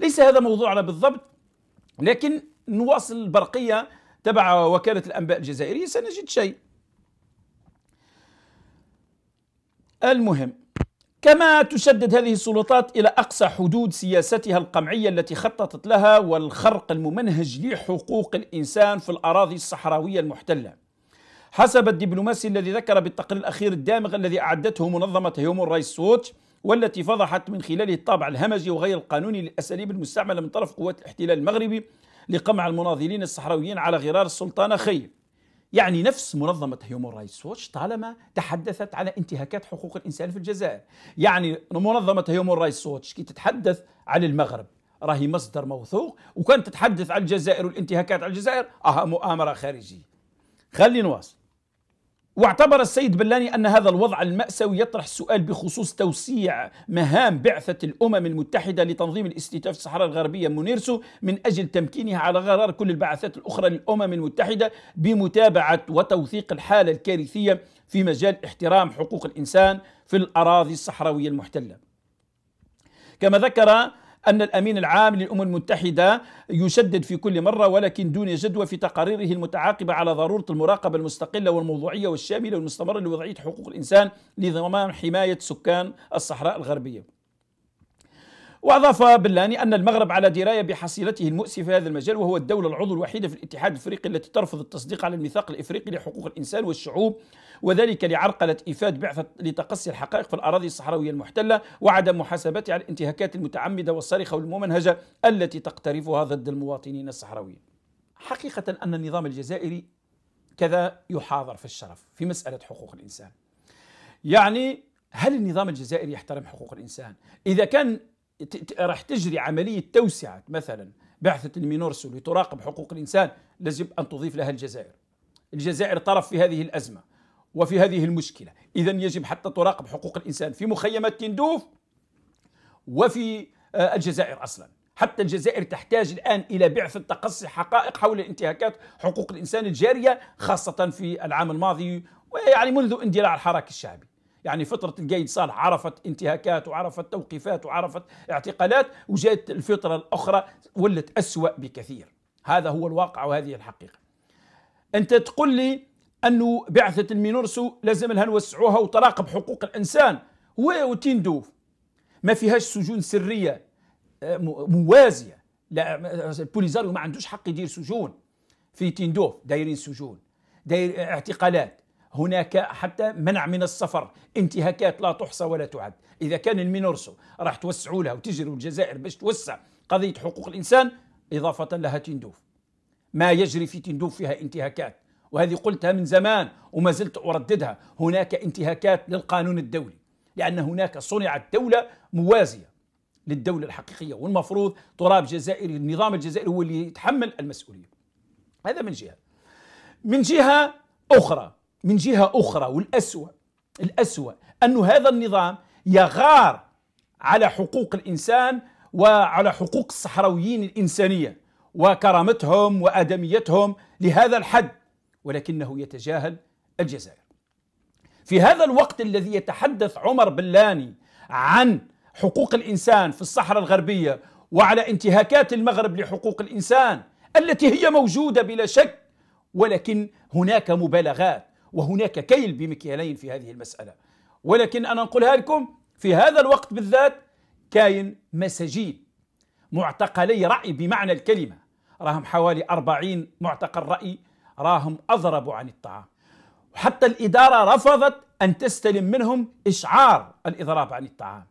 ليس هذا موضوعنا بالضبط لكن نواصل البرقية تبع وكالة الأنباء الجزائرية سنجد شيء المهم كما تشدد هذه السلطات إلى أقصى حدود سياستها القمعية التي خططت لها والخرق الممنهج لحقوق الإنسان في الأراضي الصحراوية المحتلة حسب الدبلوماسي الذي ذكر بالتقرير الأخير الدامغ الذي أعدته منظمة هيومن رايس ووتش والتي فضحت من خلاله الطابع الهمجي وغير القانوني للأساليب المستعملة من طرف قوات الاحتلال المغربي لقمع المناضلين الصحراويين على غرار السلطان خير يعني نفس منظمة هيومن رايتس ووتش طالما تحدثت على انتهاكات حقوق الإنسان في الجزائر يعني منظمة هيومن رايتس ووتش كي تتحدث عن المغرب راهي مصدر موثوق وكانت تتحدث عن الجزائر والانتهاكات على الجزائر أها مؤامرة خارجية خلي نواصل واعتبر السيد بلاني أن هذا الوضع المأساوي يطرح السؤال بخصوص توسيع مهام بعثة الأمم المتحدة لتنظيم في الصحراء الغربية مونيرسو من أجل تمكينها على غرار كل البعثات الأخرى للأمم المتحدة بمتابعة وتوثيق الحالة الكارثية في مجال احترام حقوق الإنسان في الأراضي الصحراوية المحتلة كما ذكر أن الأمين العام للأمم المتحدة يشدد في كل مرة ولكن دون جدوى في تقاريره المتعاقبة على ضرورة المراقبة المستقلة والموضوعية والشاملة والمستمرة لوضعية حقوق الإنسان لضمان حماية سكان الصحراء الغربية واضاف بلاني ان المغرب على درايه بحصيلته المؤسفه في هذا المجال وهو الدوله العضو الوحيده في الاتحاد الافريقي التي ترفض التصديق على الميثاق الافريقي لحقوق الانسان والشعوب وذلك لعرقله ايفاد بعثه لتقصي الحقائق في الاراضي الصحراويه المحتله وعدم محاسبتها على الانتهاكات المتعمده والصارخه والممنهجه التي تقترفها ضد المواطنين الصحراويين. حقيقه ان النظام الجزائري كذا يحاضر في الشرف في مساله حقوق الانسان. يعني هل النظام الجزائري يحترم حقوق الانسان؟ اذا كان راح تجري عملية توسعة مثلا بعثة المينورسو لتراقب حقوق الإنسان يجب أن تضيف لها الجزائر الجزائر طرف في هذه الأزمة وفي هذه المشكلة إذا يجب حتى تراقب حقوق الإنسان في مخيمات تندوف وفي آه، الجزائر أصلا حتى الجزائر تحتاج الآن إلى بعثة تقصي حقائق حول انتهاكات حقوق الإنسان الجارية خاصة في العام الماضي ويعني منذ اندلاع الحراك الشعبي يعني فترة القايد صالح عرفت انتهاكات وعرفت توقيفات وعرفت اعتقالات وجاءت الفترة الأخرى ولت أسوأ بكثير هذا هو الواقع وهذه الحقيقة أنت تقول لي أنه بعثة المينورسو لازم لها نوسعوها وتراقب حقوق الإنسان وتندوف ما فيهاش سجون سرية آه، موازية لا البوليزاريو ما عندوش حق يدير سجون في تندوف دايرين سجون داير اعتقالات هناك حتى منع من السفر انتهاكات لا تحصى ولا تعد إذا كان المينورسو راح توسعوا لها وتجروا الجزائر باش توسع قضية حقوق الإنسان إضافة لها تندوف ما يجري في تندوف فيها انتهاكات وهذه قلتها من زمان وما زلت أرددها هناك انتهاكات للقانون الدولي لأن هناك صنعت دولة موازية للدولة الحقيقية والمفروض تراب جزائري النظام الجزائري هو اللي يتحمل المسؤولية هذا من جهة من جهة أخرى من جهة أخرى والأسوأ الأسوأ أن هذا النظام يغار على حقوق الإنسان وعلى حقوق الصحراويين الإنسانية وكرامتهم وآدميتهم لهذا الحد ولكنه يتجاهل الجزائر في هذا الوقت الذي يتحدث عمر بلاني عن حقوق الإنسان في الصحراء الغربية وعلى انتهاكات المغرب لحقوق الإنسان التي هي موجودة بلا شك ولكن هناك مبالغات وهناك كيل بمكيالين في هذه المسألة ولكن أنا أقولها لكم في هذا الوقت بالذات كاين مساجين معتقلي رأي بمعنى الكلمة راهم حوالي أربعين معتقل رأي راهم أضربوا عن الطعام وحتى الإدارة رفضت أن تستلم منهم إشعار الإضراب عن الطعام